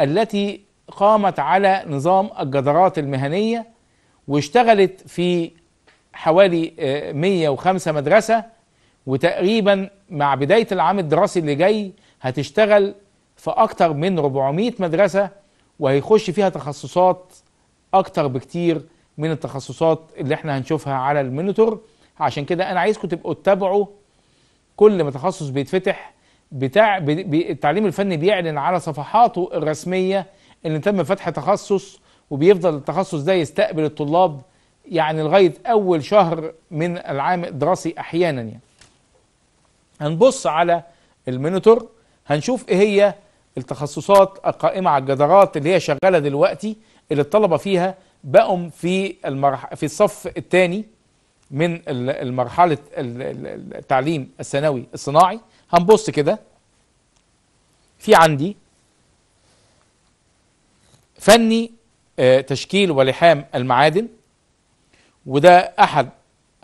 التي قامت على نظام الجدارات المهنية واشتغلت في حوالي 105 آه، مدرسة وتقريبا مع بداية العام الدراسي اللي جاي هتشتغل في أكتر من 400 مدرسة وهيخش فيها تخصصات أكتر بكتير من التخصصات اللي احنا هنشوفها على المونيتور عشان كده أنا عايزكم تبقوا تتابعوا كل ما تخصص بيتفتح بتاع التعليم الفني بيعلن على صفحاته الرسمية إن تم فتح تخصص وبيفضل التخصص ده يستقبل الطلاب يعني لغاية أول شهر من العام الدراسي أحيانا يعني هنبص على المونيتور هنشوف ايه هي التخصصات القائمة على الجدارات اللي هي شغالة دلوقتي اللي الطلبة فيها بقوا في المرح... في الصف الثاني من المرحلة التعليم الثانوي الصناعي هنبص كده في عندي فني آه، تشكيل ولحام المعادن وده أحد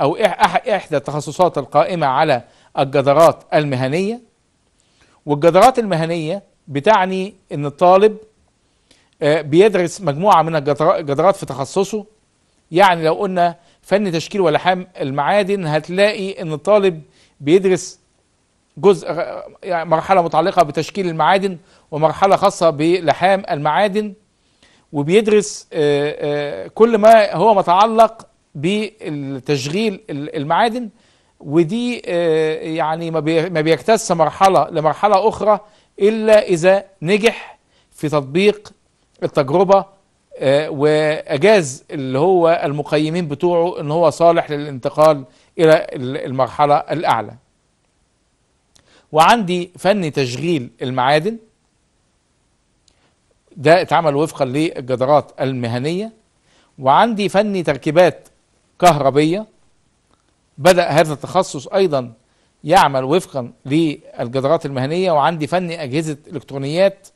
أو إحدى التخصصات القائمة على الجدارات المهنية والجدارات المهنية بتعني ان الطالب آه، بيدرس مجموعة من الجدارات في تخصصه يعني لو قلنا فن تشكيل ولحام المعادن هتلاقي ان الطالب بيدرس جزء آه، يعني مرحلة متعلقة بتشكيل المعادن ومرحلة خاصة بلحام المعادن وبيدرس آه، كل ما هو متعلق بتشغيل المعادن ودي آه، يعني ما بيكتس مرحلة لمرحلة أخرى إلا إذا نجح في تطبيق التجربة آه، وأجاز اللي هو المقيمين بتوعه إن هو صالح للانتقال إلى المرحلة الأعلى وعندي فن تشغيل المعادن ده اتعمل وفقا للجدارات المهنية وعندي فن تركيبات كهربية بدأ هذا التخصص أيضا يعمل وفقا للجدارات المهنية وعندي فني أجهزة إلكترونيات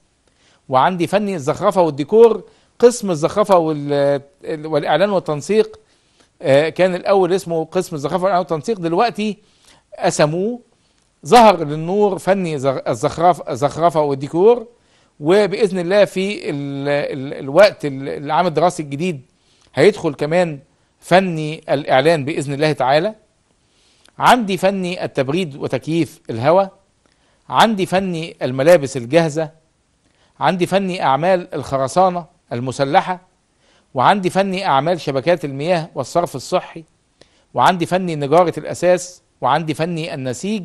وعندي فني الزخرفة والديكور قسم الزخرفة والإعلان والتنسيق آه، كان الأول اسمه قسم الزخرفة والإعلان والتنسيق دلوقتي قسموه ظهر للنور فني الزخرفة الزخرفة والديكور وبإذن الله في الوقت العام الدراسي الجديد هيدخل كمان فني الإعلان بإذن الله تعالى عندي فني التبريد وتكييف الهواء عندي فني الملابس الجاهزة عندي فني أعمال الخرسانة المسلحة وعندي فني أعمال شبكات المياه والصرف الصحي وعندي فني نجارة الأساس وعندي فني النسيج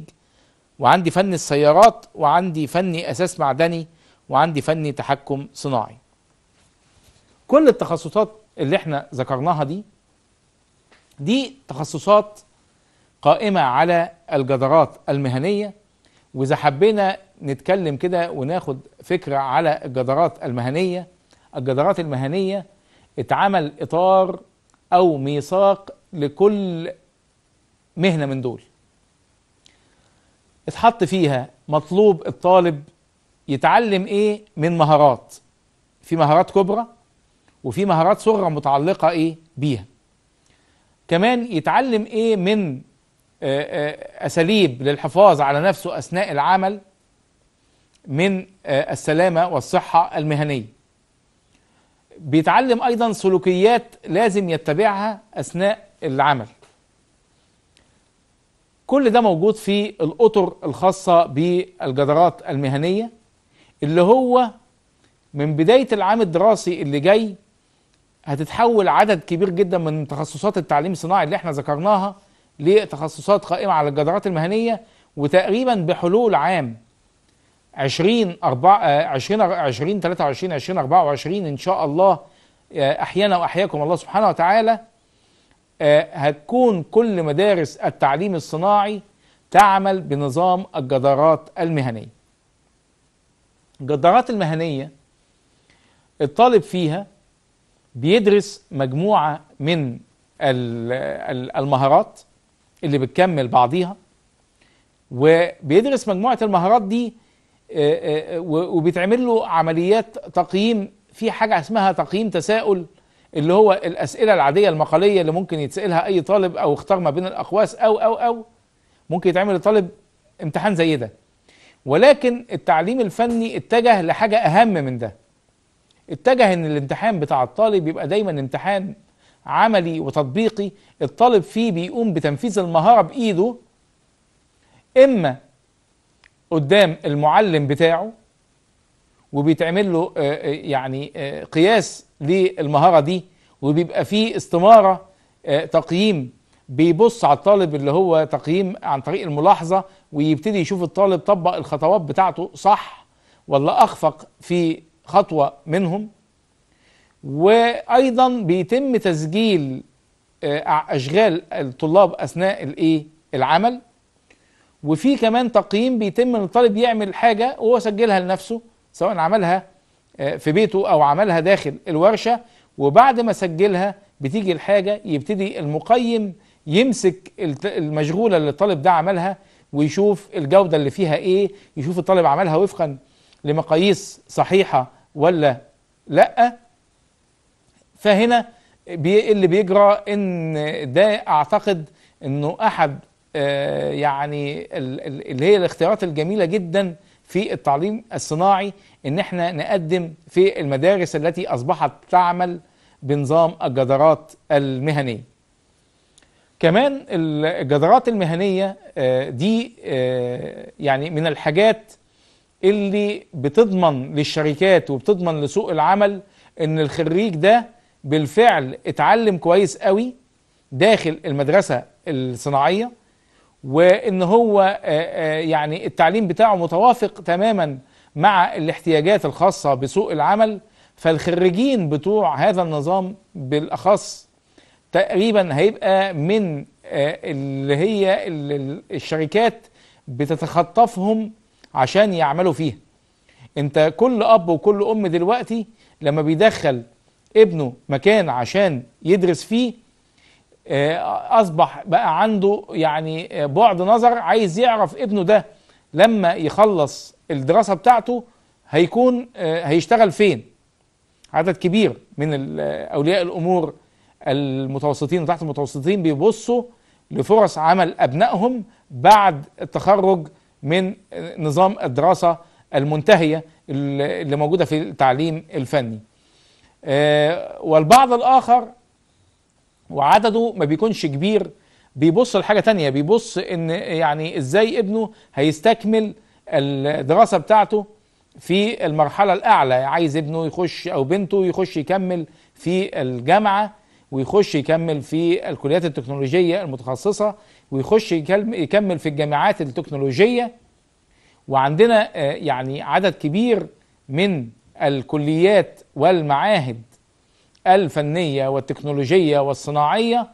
وعندي فني السيارات وعندي فني أساس معدني وعندي فني تحكم صناعي كل التخصصات اللي احنا ذكرناها دي دي تخصصات قائمة على الجدارات المهنية وإذا حبينا نتكلم كده وناخد فكرة على الجدارات المهنية الجدارات المهنية اتعمل إطار أو ميثاق لكل مهنة من دول اتحط فيها مطلوب الطالب يتعلم ايه من مهارات في مهارات كبرى وفي مهارات صغرى متعلقة ايه بيها كمان يتعلم ايه من آه، آه، أساليب للحفاظ على نفسه أثناء العمل من آه، السلامة والصحة المهنية بيتعلم أيضا سلوكيات لازم يتبعها أثناء العمل كل ده موجود في الأطر الخاصة بالجدارات المهنية اللي هو من بداية العام الدراسي اللي جاي هتتحول عدد كبير جدا من تخصصات التعليم الصناعي اللي احنا ذكرناها لتخصصات قائمة على الجدارات المهنية وتقريبا بحلول عام 20 4 20 20 23 20 24 ان شاء الله آه، احيانا واحياكم الله سبحانه وتعالى آه، هتكون كل مدارس التعليم الصناعي تعمل بنظام الجدارات المهنيه. الجدارات المهنيه الطالب فيها بيدرس مجموعه من المهارات اللي بتكمل بعضيها وبيدرس مجموعة المهارات دي آه، آه، آه، وبيتعمل له عمليات تقييم في حاجة اسمها تقييم تساؤل اللي هو الأسئلة العادية المقالية اللي ممكن يتسألها أي طالب أو اختار ما بين الأقواس أو أو أو ممكن يتعمل لطالب امتحان زي ده ولكن التعليم الفني اتجه لحاجة أهم من ده اتجه ان الامتحان بتاع الطالب يبقى دايما امتحان عملي وتطبيقي الطالب فيه بيقوم بتنفيذ المهارة بإيده إما قدام المعلم بتاعه وبيتعمل له آه، آه، يعني آه، قياس للمهارة دي وبيبقى فيه استمارة تقييم بيبص على الطالب اللي هو تقييم عن طريق الملاحظة ويبتدي يشوف الطالب طبق الخطوات بتاعته صح ولا أخفق في خطوة منهم وايضا بيتم تسجيل آه، اشغال الطلاب اثناء الايه العمل وفي كمان تقييم بيتم ان الطالب يعمل حاجه وهو سجلها لنفسه سواء عملها آه، في بيته او عملها داخل الورشه وبعد ما سجلها بتيجي الحاجه يبتدي المقيم يمسك المشغوله اللي الطالب ده عملها ويشوف الجوده اللي فيها ايه يشوف الطالب عملها وفقا لمقاييس صحيحه ولا لا فهنا بي اللي بيجرى ان ده اعتقد انه احد آه، يعني اللي هي الاختيارات الجميله جدا في التعليم الصناعي ان احنا نقدم في المدارس التي اصبحت تعمل بنظام الجدارات المهنيه كمان الجدارات المهنيه آه، دي آه، يعني من الحاجات اللي بتضمن للشركات وبتضمن لسوق العمل ان الخريج ده بالفعل اتعلم كويس قوي داخل المدرسة الصناعية وان هو آه، آه، يعني التعليم بتاعه متوافق تماما مع الاحتياجات الخاصة بسوق العمل فالخريجين بتوع هذا النظام بالأخص تقريبا هيبقى من آه، اللي هي الشركات بتتخطفهم عشان يعملوا فيها انت كل اب وكل ام دلوقتي لما بيدخل ابنه مكان عشان يدرس فيه آه، اصبح بقى عنده يعني آه، بعد نظر عايز يعرف ابنه ده لما يخلص الدراسه بتاعته هيكون آه، هيشتغل فين عدد كبير من اولياء الامور المتوسطين وتحت المتوسطين بيبصوا لفرص عمل ابنائهم بعد التخرج من نظام الدراسه المنتهيه اللي موجوده في التعليم الفني آه، والبعض الآخر وعدده ما بيكونش كبير بيبص لحاجة تانية بيبص إن يعني إزاي ابنه هيستكمل الدراسة بتاعته في المرحلة الأعلى عايز ابنه يخش أو بنته يخش يكمل في الجامعة ويخش يكمل في الكليات التكنولوجية المتخصصة ويخش يكمل في الجامعات التكنولوجية وعندنا آه، يعني عدد كبير من الكليات والمعاهد الفنية والتكنولوجية والصناعية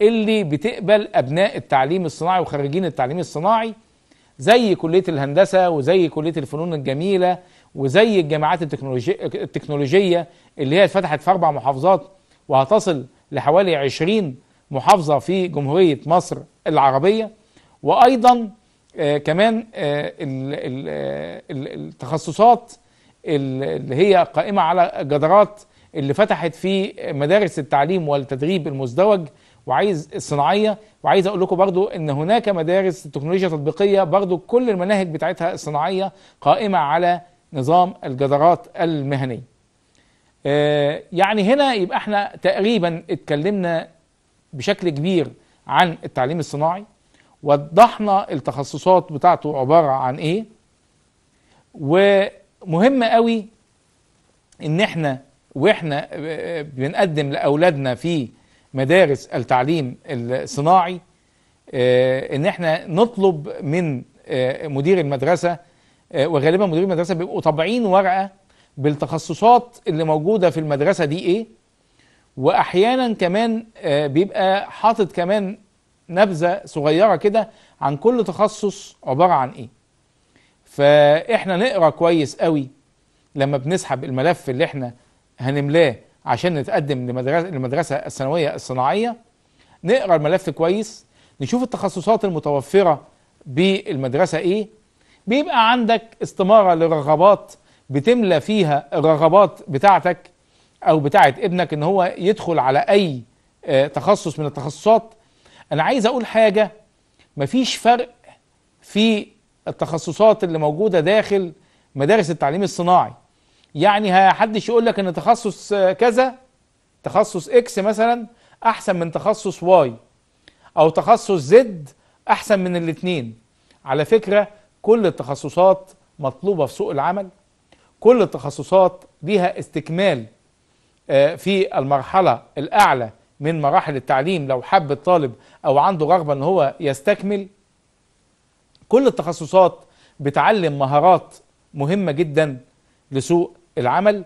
اللي بتقبل أبناء التعليم الصناعي وخريجين التعليم الصناعي زي كلية الهندسة وزي كلية الفنون الجميلة وزي الجامعات التكنولوجية اللي هي اتفتحت في أربع محافظات وهتصل لحوالي عشرين محافظة في جمهورية مصر العربية وأيضا آه، كمان آه، آه، التخصصات اللي هي قائمة على جدارات اللي فتحت في مدارس التعليم والتدريب المزدوج وعايز الصناعية وعايز أقول لكم برضو إن هناك مدارس تكنولوجيا تطبيقية برضو كل المناهج بتاعتها الصناعية قائمة على نظام الجدارات المهنية آه، يعني هنا يبقى احنا تقريبا اتكلمنا بشكل كبير عن التعليم الصناعي وضحنا التخصصات بتاعته عبارة عن ايه مهم قوي ان احنا واحنا آه، آه، بنقدم لاولادنا في مدارس التعليم الصناعي آه، ان احنا نطلب من مدير المدرسه وغالبا مدير المدرسه بيبقوا طابعين ورقه بالتخصصات اللي موجوده في المدرسه دي ايه واحيانا كمان بيبقى حاطط كمان نبذه صغيره كده عن كل تخصص عباره عن ايه فاحنا نقرا كويس قوي لما بنسحب الملف اللي احنا هنملاه عشان نتقدم لمدرسه المدرسه الثانويه الصناعيه نقرا الملف كويس نشوف التخصصات المتوفره بالمدرسه ايه بيبقى عندك استماره للرغبات بتملى فيها الرغبات بتاعتك او بتاعت ابنك ان هو يدخل على اي آه، تخصص من التخصصات انا عايز اقول حاجه مفيش فرق في التخصصات اللي موجوده داخل مدارس التعليم الصناعي يعني حدش يقول لك ان تخصص كذا تخصص اكس مثلا احسن من تخصص واي او تخصص زد احسن من الاثنين على فكره كل التخصصات مطلوبه في سوق العمل كل التخصصات ليها استكمال آه، في المرحله الاعلى من مراحل التعليم لو حب الطالب او عنده رغبه ان هو يستكمل كل التخصصات بتعلم مهارات مهمة جدا لسوق العمل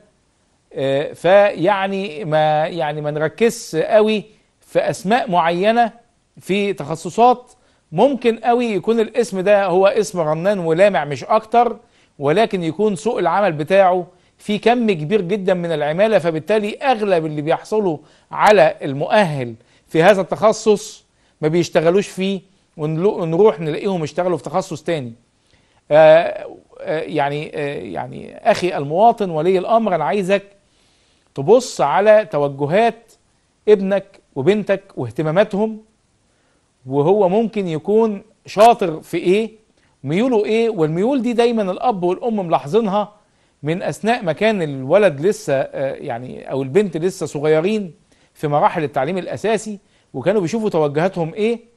آه، فيعني ما يعني ما نركزش قوي في اسماء معينه في تخصصات ممكن قوي يكون الاسم ده هو اسم رنان ولامع مش اكتر ولكن يكون سوق العمل بتاعه في كم كبير جدا من العماله فبالتالي اغلب اللي بيحصلوا على المؤهل في هذا التخصص ما بيشتغلوش فيه ونروح نلاقيهم اشتغلوا في تخصص تاني آآ آه، آآ آه، يعني آآ آه، يعني اخي المواطن ولي الامر انا عايزك تبص على توجهات ابنك وبنتك واهتماماتهم وهو ممكن يكون شاطر في ايه ميوله ايه والميول دي دايما الاب والام ملاحظينها من اثناء ما كان الولد لسه يعني او البنت لسه صغيرين في مراحل التعليم الاساسي وكانوا بيشوفوا توجهاتهم ايه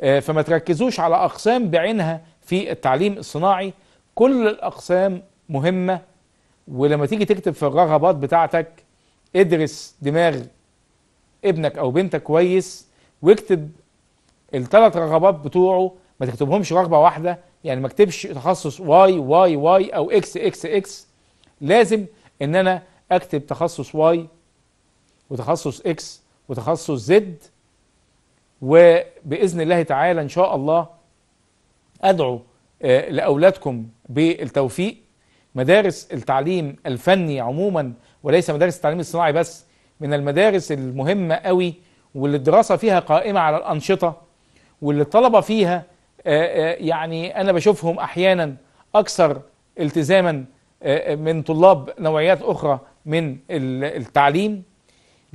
آه، فما تركزوش على أقسام بعينها في التعليم الصناعي كل الأقسام مهمة ولما تيجي تكتب في الرغبات بتاعتك ادرس دماغ ابنك أو بنتك كويس واكتب الثلاث رغبات بتوعه ما تكتبهمش رغبة واحدة يعني ما اكتبش تخصص واي واي واي أو اكس اكس اكس لازم ان انا اكتب تخصص واي وتخصص اكس وتخصص زد وبإذن الله تعالى إن شاء الله أدعو آه، لأولادكم بالتوفيق مدارس التعليم الفني عموما وليس مدارس التعليم الصناعي بس من المدارس المهمة قوي واللي الدراسة فيها قائمة على الأنشطة واللي الطلبة فيها آه، آه، يعني أنا بشوفهم أحيانا أكثر التزاما من طلاب نوعيات أخرى من التعليم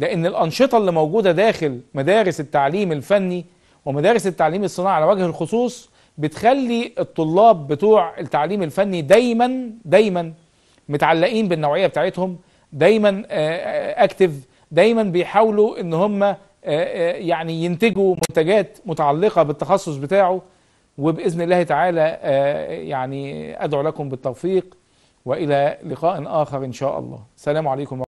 لأن الأنشطة اللي موجودة داخل مدارس التعليم الفني ومدارس التعليم الصناعي على وجه الخصوص بتخلي الطلاب بتوع التعليم الفني دايما دايما متعلقين بالنوعية بتاعتهم دايما اكتف آه، آه، دايما بيحاولوا ان هم آه، يعني ينتجوا منتجات متعلقة بالتخصص بتاعه وبإذن الله تعالى يعني أدعو لكم بالتوفيق وإلى لقاء آخر إن شاء الله السلام عليكم